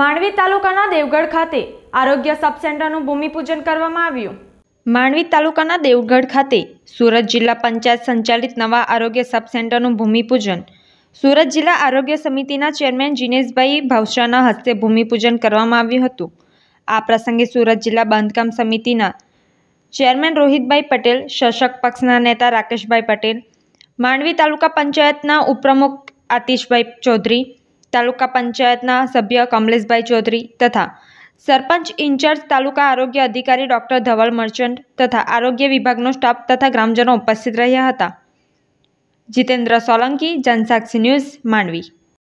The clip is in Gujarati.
માંડવી તાલુકાના દેવગઢ ખાતે આરોગ્ય સબસેન્ટરનું ભૂમિપૂજન કરવામાં આવ્યું માંડવી તાલુકાના દેવગઢ ખાતે સુરત જિલ્લા પંચાયત સંચાલિત નવા આરોગ્ય સબસેન્ટરનું ભૂમિપૂજન સુરત જિલ્લા આરોગ્ય સમિતિના ચેરમેન જીનેશભાઈ ભાવસાના હસ્તે ભૂમિપૂજન કરવામાં આવ્યું હતું આ પ્રસંગે સુરત જિલ્લા બાંધકામ સમિતિના ચેરમેન રોહિતભાઈ પટેલ શશક પક્ષના નેતા રાકેશભાઈ પટેલ માંડવી તાલુકા પંચાયતના ઉપપ્રમુખ આતિશભાઈ ચૌધરી તાલુકા પંચાયતના સભ્ય કમલેશભાઈ ચૌધરી તથા સરપંચ ઇન્ચાર્જ તાલુકા આરોગ્ય અધિકારી ડોક્ટર ધવલ મર્ચન્ટ તથા આરોગ્ય વિભાગનો સ્ટાફ તથા ગ્રામજનો ઉપસ્થિત રહ્યા હતા જીતેન્દ્ર સોલંકી જનસાક્ષી ન્યૂઝ માંડવી